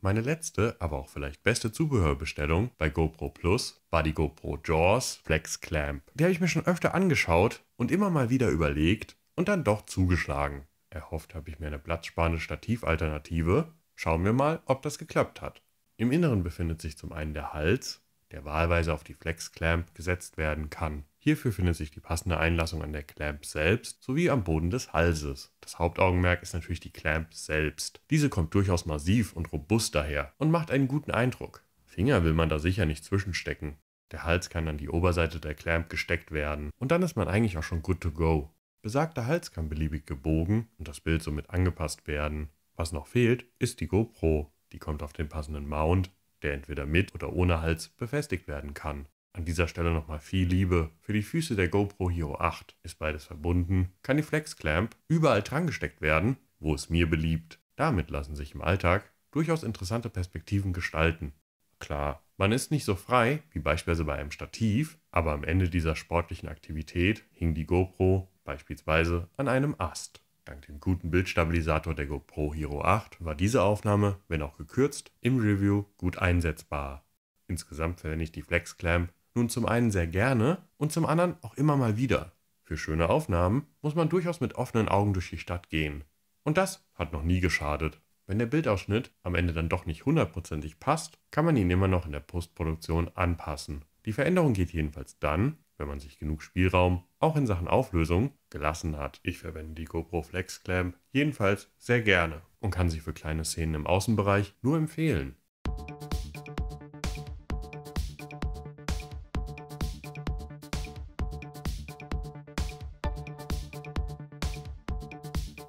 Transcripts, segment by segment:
Meine letzte, aber auch vielleicht beste Zubehörbestellung bei GoPro Plus war die GoPro Jaws Flex Clamp. Die habe ich mir schon öfter angeschaut und immer mal wieder überlegt und dann doch zugeschlagen. Erhofft habe ich mir eine platzsparende Stativalternative. Schauen wir mal, ob das geklappt hat. Im Inneren befindet sich zum einen der Hals, der wahlweise auf die Flex Clamp gesetzt werden kann. Hierfür findet sich die passende Einlassung an der Clamp selbst sowie am Boden des Halses. Das Hauptaugenmerk ist natürlich die Clamp selbst. Diese kommt durchaus massiv und robust daher und macht einen guten Eindruck. Finger will man da sicher nicht zwischenstecken. Der Hals kann an die Oberseite der Clamp gesteckt werden und dann ist man eigentlich auch schon good to go. Besagter Hals kann beliebig gebogen und das Bild somit angepasst werden. Was noch fehlt, ist die GoPro. Die kommt auf den passenden Mount, der entweder mit oder ohne Hals befestigt werden kann. An dieser Stelle nochmal viel Liebe. Für die Füße der GoPro Hero 8 ist beides verbunden, kann die Flex Clamp überall dran gesteckt werden, wo es mir beliebt. Damit lassen sich im Alltag durchaus interessante Perspektiven gestalten. Klar, man ist nicht so frei wie beispielsweise bei einem Stativ, aber am Ende dieser sportlichen Aktivität hing die GoPro beispielsweise an einem Ast. Dank dem guten Bildstabilisator der GoPro Hero 8 war diese Aufnahme, wenn auch gekürzt, im Review gut einsetzbar. Insgesamt verwende ich die Flex Clamp nun zum einen sehr gerne und zum anderen auch immer mal wieder. Für schöne Aufnahmen muss man durchaus mit offenen Augen durch die Stadt gehen. Und das hat noch nie geschadet. Wenn der Bildausschnitt am Ende dann doch nicht hundertprozentig passt, kann man ihn immer noch in der Postproduktion anpassen. Die Veränderung geht jedenfalls dann, wenn man sich genug Spielraum, auch in Sachen Auflösung, gelassen hat. Ich verwende die GoPro Flex Clamp jedenfalls sehr gerne und kann sie für kleine Szenen im Außenbereich nur empfehlen.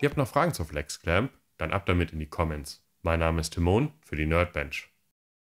Ihr habt noch Fragen zur FlexClamp? Dann ab damit in die Comments. Mein Name ist Timon für die Nerdbench.